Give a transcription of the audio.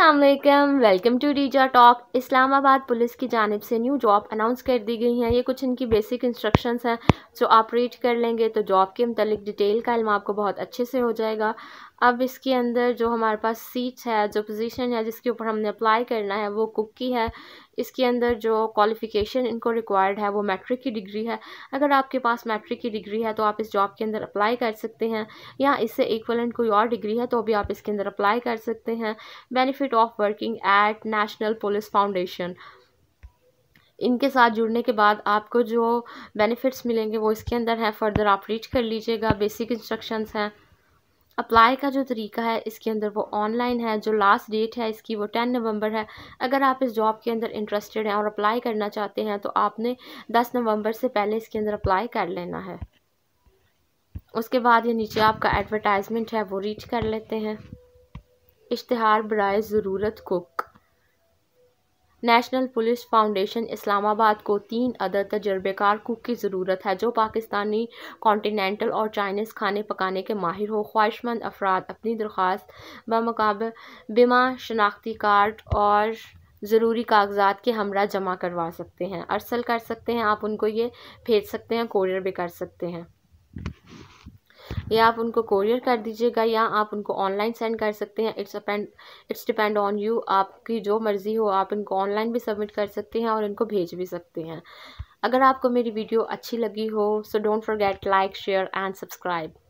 Aslam welcome to डीजा talk Islamabad police की जानब से न्यू जॉब अनाउंस कर दी गई हैं ये कुछ इनकी बेसिक इंस्ट्रक्शंस हैं जो आप रीड कर लेंगे तो जॉब के मतलब डिटेल का इलम आपको बहुत अच्छे से हो जाएगा अब इसके अंदर जो हमारे पास सीट्स है जो पोजीशन है जिसके ऊपर हमने अप्लाई करना है वो कुक की है इसके अंदर जो क्वालिफ़िकेशन इनको रिक्वायर्ड है वो मैट्रिक की डिग्री है अगर आपके पास मैट्रिक की डिग्री है तो आप इस जॉब के अंदर अप्लाई कर सकते हैं या इससे इक्वलेंट कोई और डिग्री है तो भी आप इसके अंदर अप्लाई कर सकते हैं benefit benefit of working at National Police Foundation इनके साथ जुड़ने के बाद आपको जो बेनिफिट्स मिलेंगे वो इसके अंदर है फर्दर आप रीड कर लीजिएगा बेसिक इंस्ट्रक्शंस हैं अप्लाई का जो तरीका है इसके अंदर वो ऑनलाइन है जो लास्ट डेट है इसकी वो टेन नवंबर है अगर आप इस जॉब के अंदर इंटरेस्टेड हैं और अप्लाई करना चाहते हैं तो आपने दस नवंबर से पहले इसके अंदर अप्लाई कर लेना है उसके बाद ये नीचे आपका एडवर्टाइजमेंट है वो रीड कर लेते हैं इश्तहार बरए ज़रूरत cook National Police Foundation Islamabad को तीन अदर तजर्बेकार कुक की ज़रूरत है जो पाकिस्तानी कॉन्टीनेंटल और चाइनीज़ खाने पकाने के माहिर हो ख्वाहिशमंद अफराद अपनी दरख्वास्त बमकाब बीमा शनाख्ती कार्ड और ज़रूरी कागजात के हमरा जमा करवा सकते हैं अरसल कर सकते हैं आप उनको ये भेज सकते हैं कोरियर भी कर सकते हैं या आप उनको कोरियर कर दीजिएगा या आप उनको ऑनलाइन सेंड कर सकते हैं it's depend it's depend on you आपकी जो मर्ज़ी हो आप इनको ऑनलाइन भी सबमिट कर सकते हैं और इनको भेज भी सकते हैं अगर आपको मेरी वीडियो अच्छी लगी हो so don't forget like share and subscribe